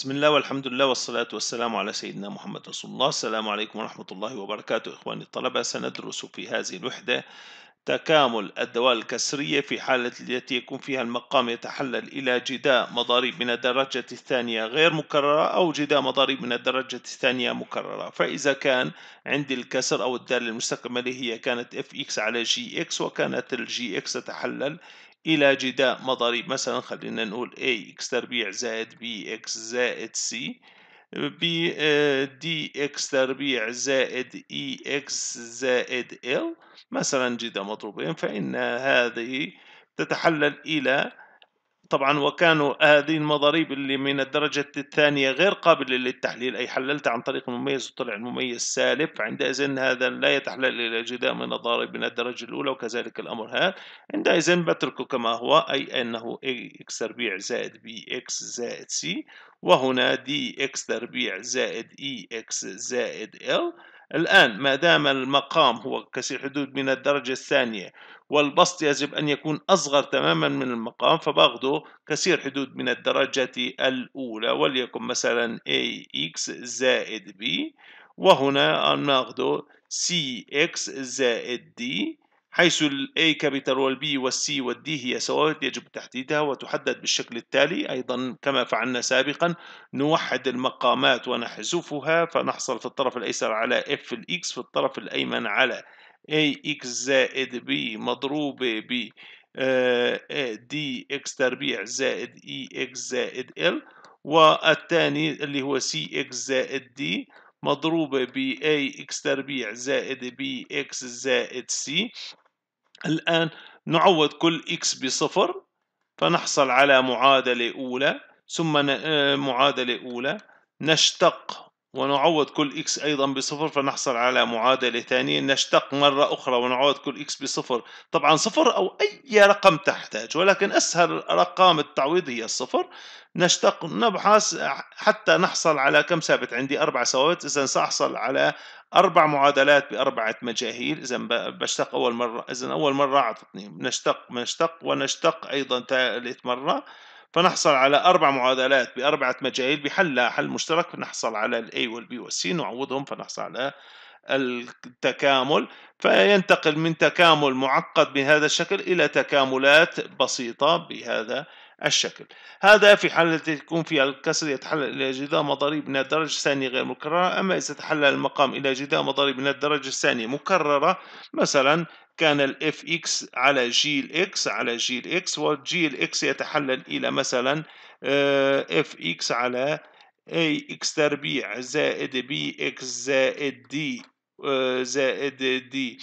بسم الله والحمد لله والصلاة والسلام على سيدنا محمد رسول الله السلام عليكم ورحمة الله وبركاته إخواني الطلبة سندرس في هذه الوحدة تكامل الدوال الكسرية في حالة التي يكون فيها المقام يتحلل إلى جداء مضاريب من الدرجة الثانية غير مكررة أو جداء مضاريب من الدرجة الثانية مكررة فإذا كان عندي الكسر أو الدالة المستكملة هي كانت اف اكس على جي اكس وكانت الجي اكس تتحلل إلى جداء مضاريب مثلا خلينا نقول X تربيع زائد X زائد c ب دي اكس تربيع زائد E اكس زائد ال مثلا جداء مضروبين فإن هذه تتحلل إلى طبعا وكانوا هذه المضاريب اللي من الدرجة الثانية غير قابلة للتحليل أي حللت عن طريق المميز وطلع المميز سالب عندئذ هذا لا يتحلل إلى جداء من الضارب من الدرجة الأولى وكذلك الأمر هذا عندئذ بتركه كما هو أي أنه ax تربيع زائد bx زائد c وهنا dx تربيع زائد ex زائد l الآن ما دام المقام هو كسر حدود من الدرجة الثانية والبسط يجب أن يكون أصغر تماما من المقام فباخده كسير حدود من الدرجة الأولى وليكن مثلا AX زائد B وهنا ناخده CX زائد D حيث الـ A capital والـ B والـ C والـ D هي ثوابت يجب تحديدها وتحدد بالشكل التالي أيضا كما فعلنا سابقا نوحد المقامات ونحذفها فنحصل في الطرف الأيسر على F الـ X في الطرف الأيمن على AX زائد B مضروبة ب آه، آه، dx تربيع زائد ex زائد L والثاني اللي هو cx زائد d مضروبة ب ax تربيع زائد bx زائد c الآن نعوض كل إكس بصفر فنحصل على معادلة أولى ثم آه، معادلة أولى نشتق ونعوض كل إكس أيضا بصفر فنحصل على معادلة ثانية نشتق مرة أخرى ونعوض كل إكس بصفر طبعا صفر أو أي رقم تحتاج ولكن أسهل رقم التعويض هي الصفر نشتق نبحث حتى نحصل على كم ثابت عندي أربع ثوابت إذا سأحصل على أربع معادلات بأربعة مجاهيل إذا بشتق أول مرة إذا أول مرة أعطتني نشتق نشتق ونشتق أيضا ثالث مرة فنحصل على أربع معادلات بأربعة مجاهيل بحل حل مشترك فنحصل على الاي A والسي B C نعوضهم فنحصل على التكامل فينتقل من تكامل معقد بهذا الشكل إلى تكاملات بسيطة بهذا الشكل هذا في حالة التي يكون في الكسر يتحلل إلى جداء مضاري من الدرجة الثانية غير مكررة أما إذا تحلل المقام إلى جداء مضاري من الدرجة الثانية مكررة مثلا كان ال fx على جي ال x على جي ال x وجي x يتحلل إلى مثلا آه، fx على ax تربيع زائد bx زائد d آه، زائد d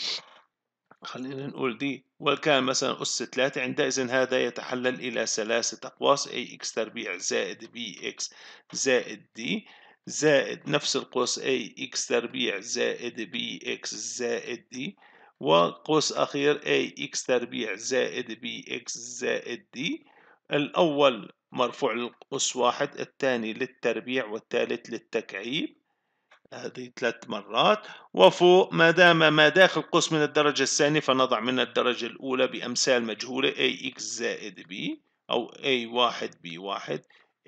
خلينا نقول دي وكان مثلا أس 3 عندئذ هذا يتحلل إلى ثلاثة أقواس أي إكس تربيع زائد بي إكس زائد دي زائد نفس القوس أي إكس تربيع زائد بي إكس زائد دي وقوس أخير أي إكس تربيع زائد بي إكس زائد دي الأول مرفوع للقوس واحد الثاني للتربيع والثالث للتكعيب هذه ثلاث مرات وفوق ما دام ما داخل قوس من الدرجة الثانية فنضع من الدرجة الأولى بأمثال مجهولة ax زائد b أو a1 b1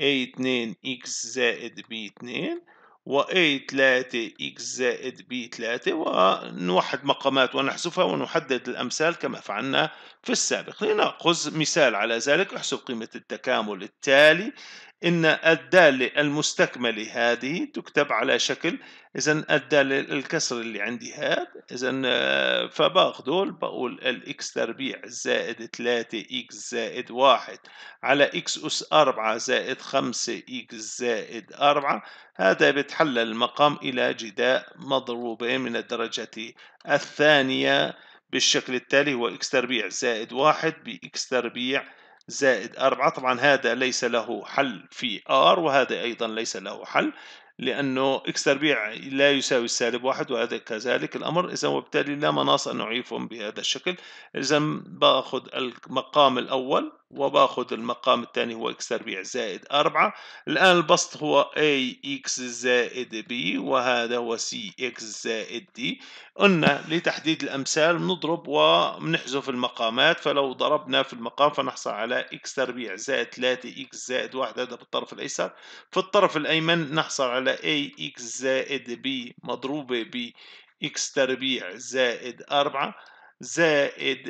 a2 x زائد b2 و a3 x زائد b3 ونوحد مقامات ونحذفها ونحدد الأمثال كما فعلنا في السابق لنأخذ مثال على ذلك احسب قيمة التكامل التالي إن الدالة المستكملة هذه تكتب على شكل إذا الدالة الكسر اللي عندي هاد إذا آه، فباخده بقول الإكس تربيع زائد ثلاثة إكس زائد واحد على إكس أس أربعة زائد خمسة إكس زائد أربعة هذا بتحلل المقام إلى جداء مضروبة من الدرجة الثانية بالشكل التالي هو إكس تربيع زائد واحد بإكس تربيع زائد 4 طبعا هذا ليس له حل في R وهذا أيضا ليس له حل لأنه X تربيع لا يساوي سالب واحد وهذا كذلك الأمر إذا وبالتالي لا مناص أن أعيفهم بهذا الشكل إذا بأخذ المقام الأول وباخذ المقام الثاني هو اكس تربيع زائد 4 الآن البسط هو اي اكس زائد بي وهذا هو سي اكس زائد دي قلنا لتحديد الأمثال بنضرب وبنحذف المقامات فلو ضربنا في المقام فنحصل على اكس تربيع زائد 3 اكس زائد 1 هذا بالطرف الأيسر في الطرف الأيمن نحصل على اي اكس زائد بي مضروبة ب اكس تربيع زائد 4 زائد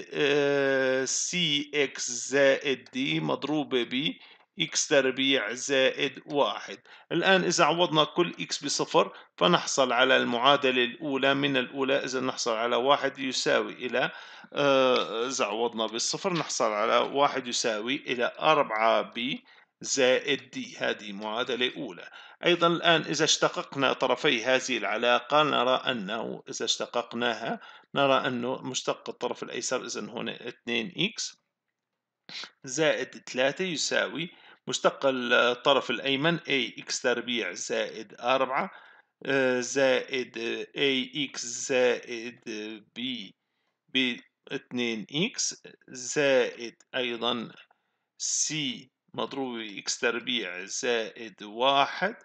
سي آه، اكس زائد دي مضروبة ب اكس تربيع زائد واحد الآن إذا عوضنا كل اكس بصفر فنحصل على المعادلة الأولى من الأولى إذا نحصل على واحد يساوي إلى آه، إذا عوضنا بالصفر نحصل على واحد يساوي إلى أربعة بي زائد دي هذه معادلة أولى أيضا الآن إذا اشتققنا طرفي هذه العلاقة نرى أنه إذا اشتققناها نرى أنه مشتق الطرف الأيسر إذا هنا 2x زائد 3 يساوي مشتق الطرف الأيمن ax تربيع زائد 4 آه، زائد آه، ax زائد آه، b ب 2x زائد أيضا c مضروب اكس تربيع زائد واحد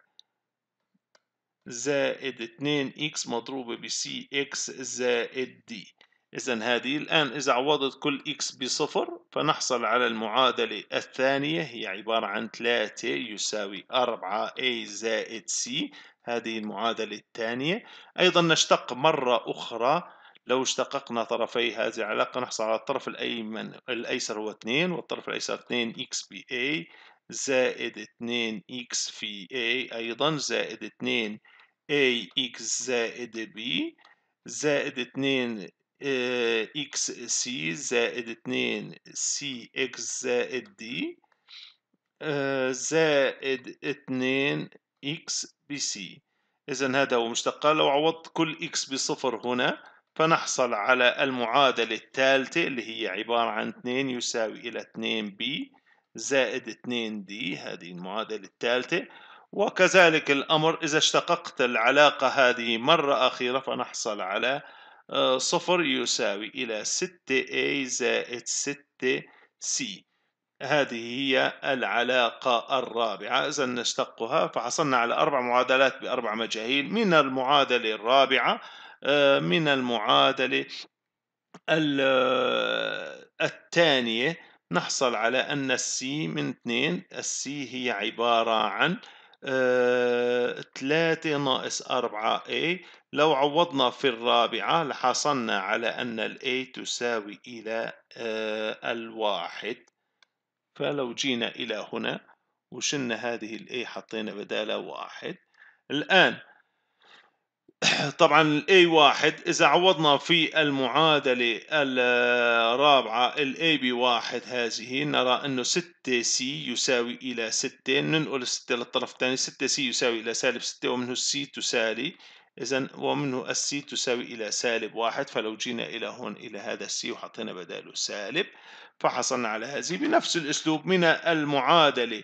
زائد اتنين اكس مضروبة بسي اكس زائد دي إذا هذه الآن إذا عوضت كل إكس بصفر فنحصل على المعادلة الثانية هي عبارة عن ثلاثة يساوي أربعة a زائد C هذه المعادلة الثانية أيضا نشتق مرة أخرى لو اشتققنا طرفي هذه العلاقة نحصل على الطرف الأيمن الأيسر هو 2 والطرف الأيسر 2 x ب a زائد 2 x في a إيه أيضا زائد 2 a x زائد b زائد 2 x c زائد 2 c x زائد d آه، زائد 2 x ب c اذا هذا هو مشتقة لو عوضت كل x بصفر هنا فنحصل على المعادلة الثالثة اللي هي عبارة عن 2 يساوي إلى 2b زائد 2d هذه المعادلة الثالثة وكذلك الأمر إذا اشتققت العلاقة هذه مرة أخيرة فنحصل على آه، صفر يساوي إلى 6a زائد 6c هذه هي العلاقة الرابعة إذا نشتقها فحصلنا على أربع معادلات بأربع مجاهيل من المعادلة الرابعة آه، من المعادلة آه، الثانية نحصل على أن السي من 2 السي هي عبارة عن 3 آه، ناقص 4 A لو عوضنا في الرابعة لحصلنا على أن ال A تساوي إلى الواحد فلو جينا إلى هنا وشلنا هذه ال A حطينا بدالها واحد الآن طبعا الاي واحد اذا عوضنا في المعادلة الرابعة الاي بي واحد هذه نرى انه ستة سي يساوي الى ستة ننقل الستة للطرف الثاني ستة سي يساوي الى سالب ستة ومنه السي تسالي إذا ومنه السي تساوي إلى سالب واحد فلو جينا إلى هون إلى هذا السي وحطينا بداله سالب فحصلنا على هذه بنفس الأسلوب من المعادلة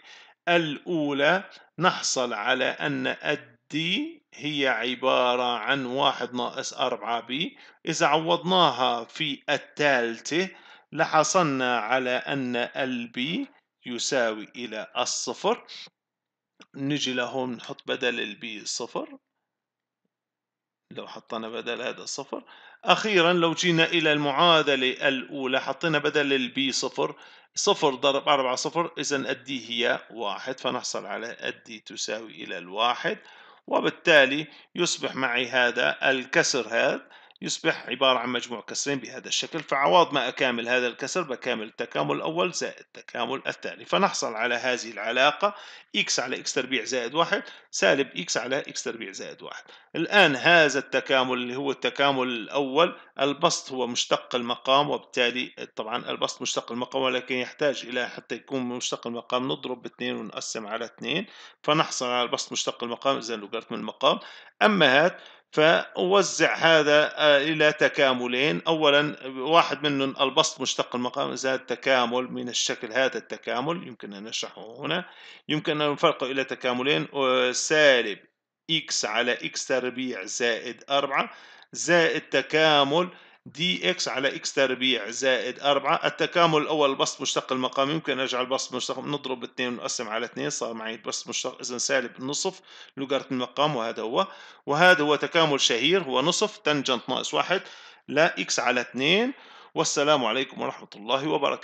الأولى نحصل على أن الدي هي عبارة عن واحد ناقص أربعة بي إذا عوضناها في الثالثة لحصلنا على أن البي يساوي إلى الصفر نجي لهون نحط بدل البي صفر لو حطينا بدل هذا الصفر أخيرا لو جينا إلى المعادلة الأولى حطينا بدل البي صفر صفر ضرب أربعة صفر إذا الدي هي واحد فنحصل على الدي تساوي إلى الواحد وبالتالي يصبح معي هذا الكسر هذا يصبح عبارة عن مجموع كسرين بهذا الشكل فعوض ما أكامل هذا الكسر بكامل التكامل الأول زائد التكامل الثاني فنحصل على هذه العلاقة x على x تربيع زائد واحد سالب x على x تربيع زائد واحد الآن هذا التكامل اللي هو التكامل الأول البسط هو مشتق المقام وبالتالي طبعا البسط مشتق المقام ولكن يحتاج إلى حتى يكون مشتق المقام نضرب باثنين ونقسم على اثنين فنحصل على البسط مشتق المقام إذا لوغاريتم المقام أما هذا فوزع هذا آه، إلى تكاملين أولا واحد منهم البسط مشتق المقام زاد تكامل من الشكل هذا التكامل يمكن أن نشرحه هنا يمكن أن نفرقه إلى تكاملين سالب x على x تربيع زائد 4 زائد تكامل دي اكس على اكس تربيع زائد 4 التكامل الاول البسط مشتق المقام يمكن اجعل البسط مشتق نضرب 2 ونقسم على 2 صار معي البسط مشتق اذا سالب نصف لوغاريتم المقام وهذا هو وهذا هو تكامل شهير هو نصف تنجنت ناقص 1 لا اكس على 2 والسلام عليكم ورحمة الله وبركاته